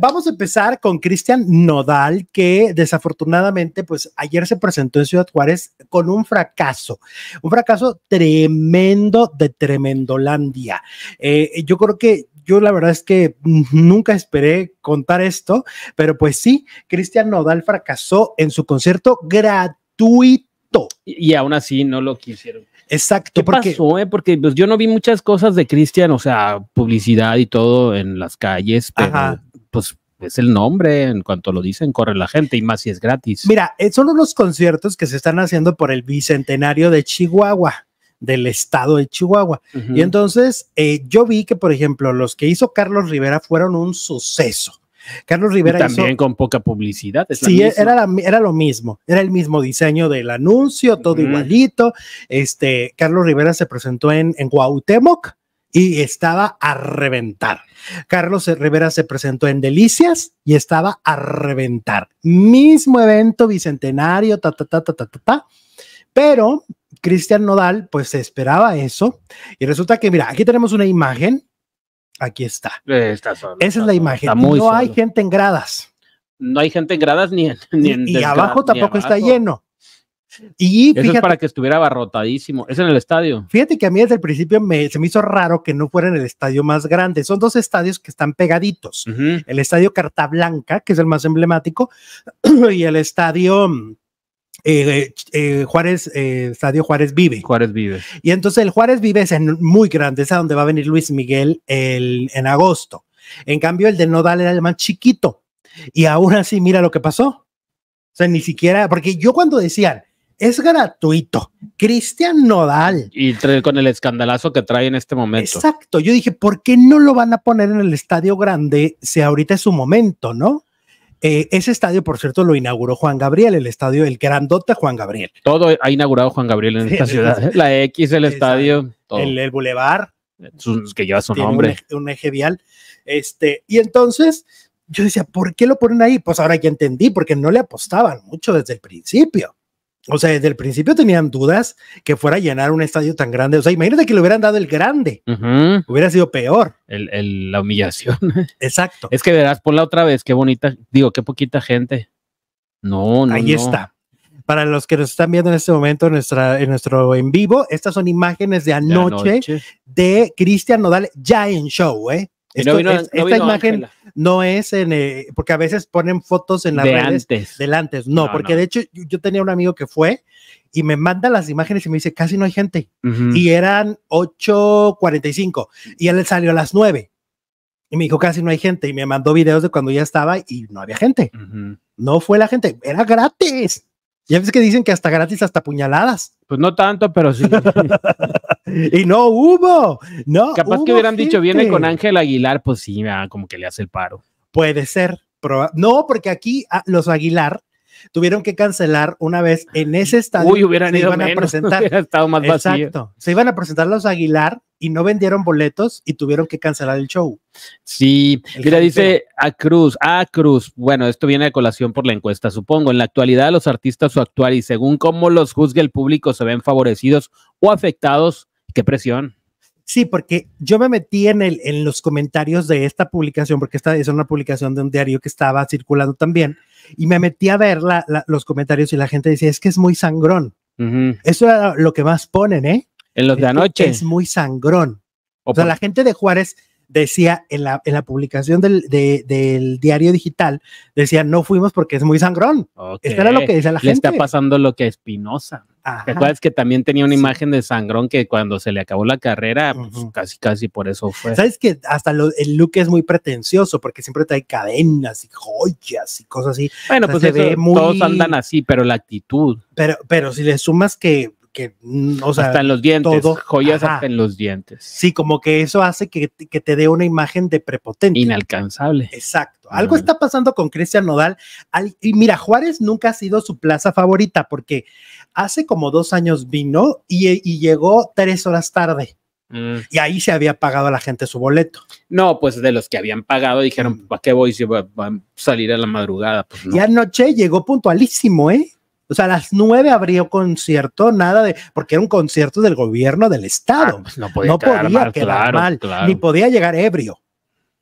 Vamos a empezar con Cristian Nodal, que desafortunadamente, pues ayer se presentó en Ciudad Juárez con un fracaso, un fracaso tremendo de Tremendolandia. Eh, yo creo que yo la verdad es que nunca esperé contar esto, pero pues sí, Cristian Nodal fracasó en su concierto gratuito. Y, aún así no lo quisieron. Exacto. porque, eh? Porque pues, yo no vi muchas cosas de Cristian, o sea, publicidad y todo en las calles, pero pues es el nombre, en cuanto lo dicen, corre la gente y más si es gratis. Mira, eh, son unos conciertos que se están haciendo por el bicentenario de Chihuahua, del estado de Chihuahua. Y entonces eh, yo vi que, por ejemplo, los que hizo Carlos Rivera fueron un suceso. Carlos Rivera. Y también con poca publicidad. sí, e, era, era lo mismo, era el mismo diseño del anuncio, todo igualito. Este, Carlos Rivera se presentó en, en Cuauhtémoc y estaba a reventar. Carlos Rivera se presentó en Delicias y estaba a reventar. Mismo evento bicentenario, ta, ta, ta, ta, ta, ta, ta. Pero Cristian Nodal, pues se esperaba eso. Y resulta que, mira, aquí tenemos una imagen. Aquí está. Esa es la imagen. no hay gente en gradas. No hay gente en gradas ni en. y, abajo tampoco está lleno. Y Eso es para que estuviera abarrotadísimo. Es en el estadio. Fíjate que a mí desde el principio me, se me hizo raro que no fuera en el estadio más grande. Son dos estadios que están pegaditos. El estadio Carta que es el más emblemático, y el estadio... Eh, eh, eh, Juárez, Estadio Juárez Vive. Juárez Vive. Y entonces el Juárez Vive es muy grande, es a donde va a venir Luis Miguel el, en agosto. En cambio, el de Nodal era el más chiquito. Y aún así, mira lo que pasó. O sea, ni siquiera, porque yo cuando decían, es gratuito. Cristian Nodal. Y con el escandalazo que trae en este momento. Exacto. Yo dije, ¿por qué no lo van a poner en el estadio grande si ahorita es su momento, no? Eh, ese estadio, por cierto, lo inauguró Juan Gabriel, el estadio El Grandote Juan Gabriel. Todo ha inaugurado Juan Gabriel en esta ciudad. La X, el estadio, El, boulevard, bulevar. Que lleva su nombre. un eje vial. Este, y entonces, yo decía, ¿por qué lo ponen ahí? Pues ahora ya entendí, porque no le apostaban mucho desde el principio. O sea, desde el principio tenían dudas que fuera a llenar un estadio tan grande. O sea, imagínate que le hubieran dado el grande. Hubiera sido peor. El, el, la humillación. Exacto. Es que verás por la otra vez, qué bonita, digo, qué poquita gente. No, no. Ahí está. Para los que nos están viendo en este momento en, nuestro en vivo, estas son imágenes de anoche, de, Cristian Nodal ya en show, ¿eh? no esta imagen no es eh, porque a veces ponen fotos en las redes antes. No, porque de hecho yo, tenía un amigo que fue y me manda las imágenes y me dice, casi no hay gente. Y eran 8.45 y él salió a las 9. Y me dijo, casi no hay gente. Y me mandó videos de cuando ya estaba y no había gente. No fue la gente, era gratis. Ya ves que dicen que hasta gratis, hasta puñaladas. Pues no tanto, pero sí. y no hubo, no. Capaz que hubieran dicho, viene con Ángel Aguilar, pues sí, ah, como que le hace el paro. Puede ser. No, porque aquí ah, los Aguilar Tuvieron que cancelar una vez en ese estadio. Uy, hubieran ido a presentar. estado más Exacto. Se iban a presentar los Aguilar y no vendieron boletos y tuvieron que cancelar el show. Sí, mira, dice a Cruz, a Cruz. Bueno, esto viene a colación por la encuesta, supongo. En la actualidad, los artistas o actual y según cómo los juzgue el público se ven favorecidos o afectados. Qué presión. Sí, porque yo me metí en, el, en los comentarios de esta publicación, porque esta es una publicación de un diario que estaba circulando también, y me metí a ver la, los comentarios y la gente decía, es que es muy sangrón. Eso era lo que más ponen, ¿eh? En los de anoche. Es muy sangrón. O sea, la gente de Juárez decía en la, en la publicación del, del, diario digital, decía, no fuimos porque es muy sangrón. era lo que decía la gente. Le está pasando lo que a Espinosa. Ajá. ¿Te que también tenía una imagen de sangrón que cuando se le acabó la carrera, pues, casi, casi por eso fue? ¿Sabes que hasta el look es muy pretencioso porque siempre trae cadenas y joyas y cosas así? Bueno, pues todos andan así, pero la actitud. Pero, pero si le sumas que que, mm, sea, hasta en los dientes, joyas hasta en los dientes. Sí, como que eso hace que, te dé una imagen de prepotente. Inalcanzable. Exacto. Algo está pasando con Cristian Nodal. y mira, Juárez nunca ha sido su plaza favorita porque hace como dos años vino y, llegó tres horas tarde. Mm. Y ahí se había pagado a la gente su boleto. No, pues de los que habían pagado dijeron, mm. ¿para qué voy si voy a salir a la madrugada? Pues y anoche llegó puntualísimo, ¿eh? O sea, a las 9 abrió concierto, nada de, porque era un concierto del gobierno del Estado. Ah, pues, no podía, quedar, mal, ni podía llegar ebrio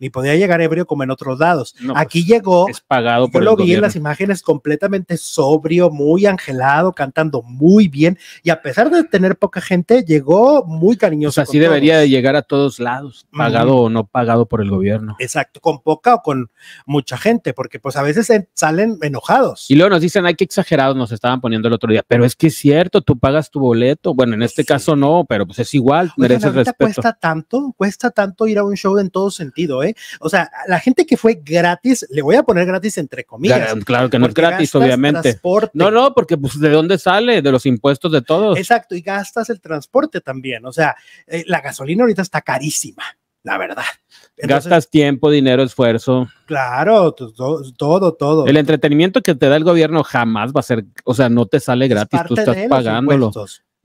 ni podía llegar ebrio como en otros lados. Pues, Aquí llegó, es pagado yo por lo vi en las imágenes completamente sobrio, muy angelado, cantando muy bien y a pesar de tener poca gente, llegó muy cariñoso. Así debería de llegar a todos lados, pagado o no pagado por el gobierno. Exacto, con poca o con mucha gente, porque pues a veces salen enojados. Y luego nos dicen, ay, que exagerados nos estaban poniendo el otro día, pero es que es cierto, tú pagas tu boleto, bueno, en este caso no, pero pues es igual, mereces respeto. cuesta tanto, cuesta tanto ir a un show en todo sentido, ¿eh? O sea, la gente que fue gratis, le voy a poner gratis entre comillas. Claro, que no es gratis, obviamente. No, no, porque pues de dónde sale, de los impuestos de todos. Exacto, y gastas el transporte también. O sea, eh, la gasolina ahorita está carísima, la verdad. Gastas tiempo, dinero, esfuerzo. Claro, todo, todo, El entretenimiento que te da el gobierno jamás va a ser, o sea, no te sale gratis, tú estás pagándolo.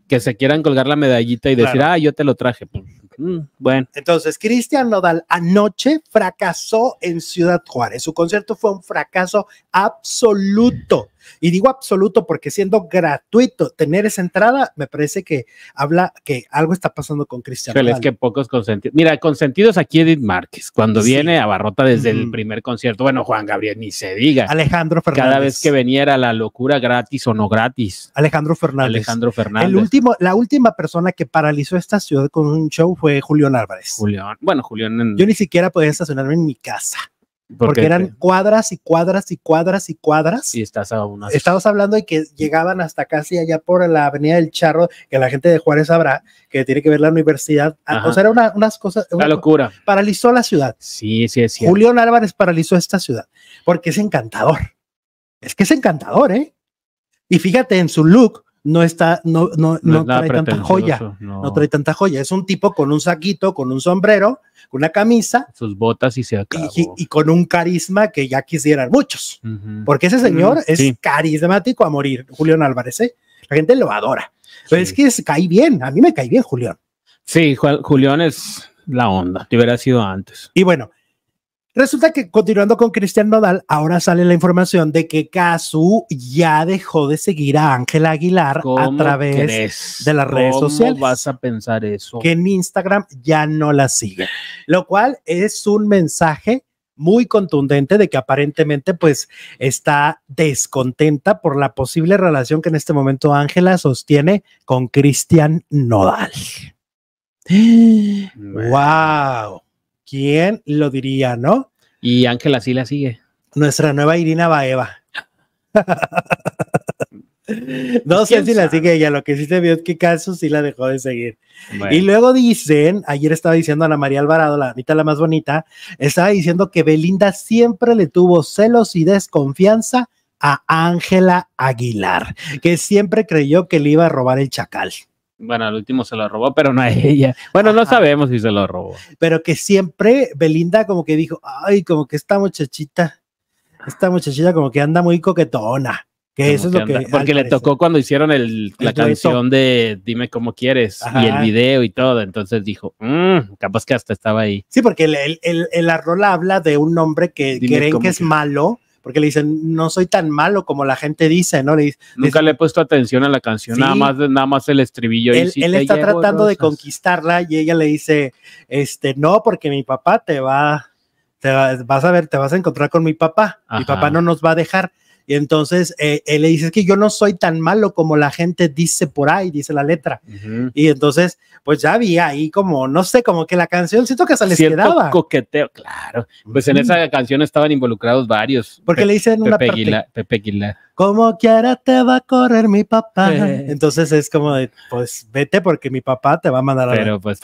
Que se quieran colgar la medallita y decir, ah, yo te lo traje. Pues, Mm, bueno. Entonces, Cristian Nodal anoche fracasó en Ciudad Juárez. Su concierto fue un fracaso absoluto. Y digo absoluto porque siendo gratuito tener esa entrada, me parece que habla que algo está pasando con Cristian. Pero es que pocos consentidos. Mira, consentidos aquí Edith Márquez, cuando viene a Barrota desde el primer concierto. Bueno, Juan Gabriel, ni se diga. Alejandro Fernández. Cada vez que venía era la locura gratis o no gratis. Alejandro Fernández. Alejandro Fernández. El último, la última persona que paralizó esta ciudad con un show fue Julián Álvarez. Julián, bueno, Julián. Yo ni siquiera podía estacionarme en mi casa. Porque, eran cuadras y cuadras y cuadras y cuadras. Y estás Estamos hablando de que llegaban hasta casi allá por la Avenida del Charro, que la gente de Juárez sabrá, que tiene que ver la universidad. Ah, o sea, era unas cosas. Una la locura. Paralizó la ciudad. Sí, sí, es cierto. Julián Álvarez paralizó esta ciudad porque es encantador. Es que es encantador, ¿eh? Y fíjate en su look, no está, no, no, no, trae tanta joya, no. trae tanta joya. Es un tipo con un saquito, con un sombrero, con una camisa, sus botas y se acabó. Y, con un carisma que ya quisieran muchos, porque ese señor mm, es carismático a morir. Julián Álvarez, ¿eh? la gente lo adora. Pero es que es, cae bien, a mí me cae bien Julián. Sí, Julián es la onda, te hubiera sido antes. Y bueno, Resulta que continuando con Cristian Nodal, ahora sale la información de que Casu ya dejó de seguir a Ángela Aguilar a través de las redes sociales. ¿Cómo vas a pensar eso? Que en Instagram ya no la sigue, lo cual es un mensaje muy contundente de que aparentemente pues está descontenta por la posible relación que en este momento Ángela sostiene con Cristian Nodal. Wow. ¿Quién lo diría, no? Y Ángela sí la sigue. Nuestra nueva Irina Baeva. No sé si la sigue ella, lo que sí se vio es que Caso sí la dejó de seguir. Y luego dicen, ayer estaba diciendo a Ana María Alvarado, la mitad la más bonita, estaba diciendo que Belinda siempre le tuvo celos y desconfianza a Ángela Aguilar, que siempre creyó que le iba a robar el chacal. Bueno, al último se lo robó, pero no a ella. Bueno, no sabemos si se lo robó. Pero que siempre Belinda como que dijo, ay, como que esta muchachita, esta muchachita como que anda muy coquetona. Que eso es lo que... porque le tocó cuando hicieron el, la canción de Dime cómo quieres y el video y todo. Entonces dijo, mm, capaz que hasta estaba ahí. Sí, porque el, el, el, habla de un hombre que creen que es malo porque le dicen, no soy tan malo como la gente dice, ¿no? Le dice, Nunca le he puesto atención a la canción, nada, más, nada más el estribillo. Él, y él está tratando de conquistarla y ella le dice, este, no, porque mi papá te va, te vas a ver, te vas a encontrar con mi papá, mi papá no nos va a dejar. Y entonces eh, él le dice, que yo no soy tan malo como la gente dice por ahí, dice la letra. Y entonces, pues ya había ahí como, no sé, como que la canción, siento que se les Cierto quedaba. coqueteo, claro. Pues en esa canción estaban involucrados varios. Porque le dicen una Pepe Como quiera te va a correr mi papá. Entonces es como de, pues vete porque mi papá te va a mandar a la pues